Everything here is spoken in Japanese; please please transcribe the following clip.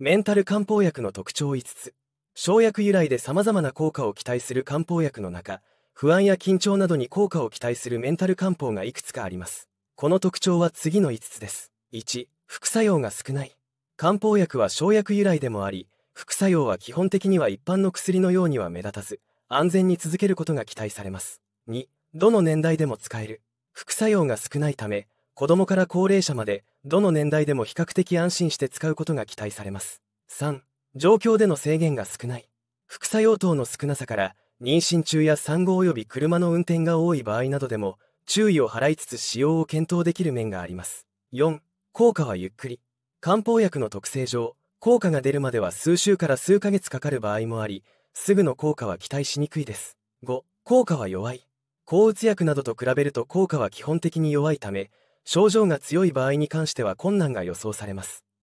メンタル漢方薬の特徴5つ生薬由来で様々な効果を期待する漢方薬の中不安や緊張などに効果を期待するメンタル漢方がいくつかありますこの特徴は次の5つです1副作用が少ない漢方薬は生薬由来でもあり副作用は基本的には一般の薬のようには目立たず安全に続けることが期待されます2どの年代でも使える副作用が少ないため子供から高齢者まで、どの年代でも比較的安心して使うことが期待されます。3、状況での制限が少ない。副作用等の少なさから、妊娠中や産後および車の運転が多い場合などでも、注意を払いつつ使用を検討できる面があります。4、効果はゆっくり。漢方薬の特性上、効果が出るまでは数週から数ヶ月かかる場合もあり、すぐの効果は期待しにくいです。5、効果は弱い。抗うつ薬などと比べると効果は基本的に弱いため、症状が強い場合に関しては困難が予想されます。